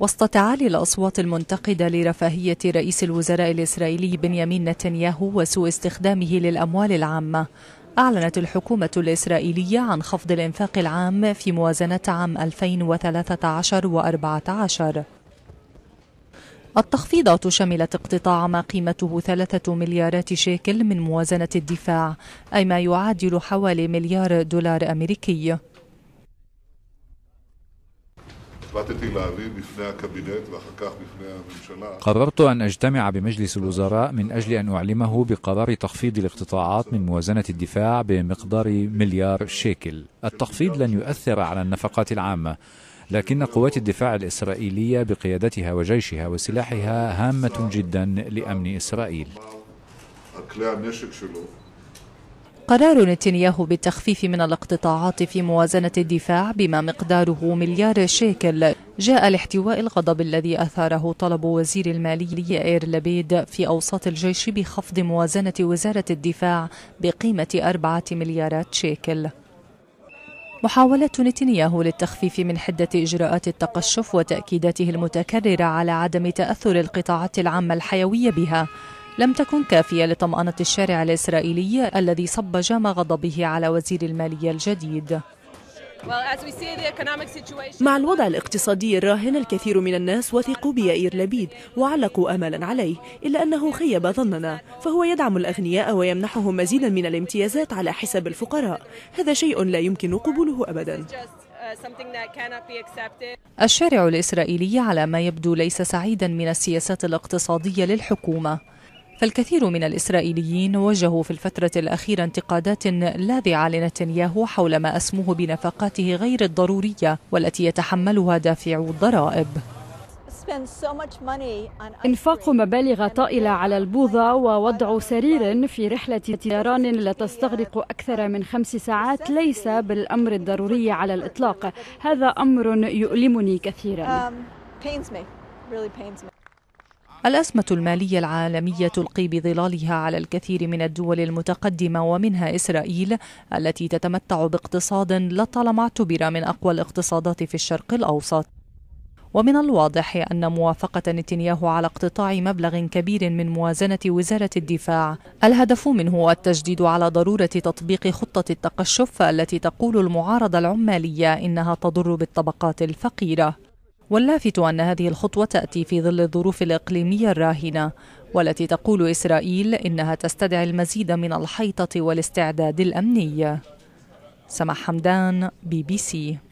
وسط تعالي الأصوات المنتقدة لرفاهية رئيس الوزراء الإسرائيلي بنيامين نتنياهو وسوء استخدامه للأموال العامة أعلنت الحكومة الإسرائيلية عن خفض الإنفاق العام في موازنة عام 2013 و14 التخفيضات شملت اقتطاع ما قيمته ثلاثة مليارات شيكل من موازنة الدفاع أي ما يعادل حوالي مليار دولار أمريكي قررت أن أجتمع بمجلس الوزراء من أجل أن أعلمه بقرار تخفيض الاقتطاعات من موازنة الدفاع بمقدار مليار شيكل التخفيض لن يؤثر على النفقات العامة لكن قوات الدفاع الإسرائيلية بقيادتها وجيشها وسلاحها هامة جدا لأمن إسرائيل قرار نتنياهو بالتخفيف من الاقتطاعات في موازنة الدفاع بما مقداره مليار شيكل جاء لاحتواء الغضب الذي أثاره طلب وزير المالية إير لبيد في أوساط الجيش بخفض موازنة وزارة الدفاع بقيمة أربعة مليارات شيكل محاولة نتنياهو للتخفيف من حدة إجراءات التقشف وتأكيداته المتكررة على عدم تأثر القطاعات العامة الحيوية بها لم تكن كافية لطمأنة الشارع الإسرائيلي الذي صب جام غضبه على وزير المالية الجديد مع الوضع الاقتصادي الراهن الكثير من الناس وثقوا بيائير لبيد وعلقوا املا عليه الا انه خيب ظننا فهو يدعم الاغنياء ويمنحهم مزيدا من الامتيازات على حساب الفقراء هذا شيء لا يمكن قبوله ابدا uh, الشارع الاسرائيلي على ما يبدو ليس سعيدا من السياسات الاقتصاديه للحكومه فالكثير من الإسرائيليين وجهوا في الفترة الأخيرة انتقادات لاذعة لنتنياهو حول ما أسموه بنفقاته غير الضرورية والتي يتحملها دافعو الضرائب إنفاق مبالغ طائلة على البوظة ووضع سرير في رحلة طيران لا تستغرق أكثر من خمس ساعات ليس بالأمر الضروري على الإطلاق هذا أمر يؤلمني كثيرا um, الأزمة المالية العالمية تلقي بظلالها على الكثير من الدول المتقدمة ومنها إسرائيل التي تتمتع باقتصاد لطالما اعتبر من أقوى الاقتصادات في الشرق الأوسط ومن الواضح أن موافقة نتنياهو على اقتطاع مبلغ كبير من موازنة وزارة الدفاع الهدف منه التجديد على ضرورة تطبيق خطة التقشف التي تقول المعارضة العمالية إنها تضر بالطبقات الفقيرة واللافت أن هذه الخطوة تأتي في ظل الظروف الإقليمية الراهنة والتي تقول إسرائيل إنها تستدعي المزيد من الحيطة والاستعداد الأمني سمح حمدان بي بي سي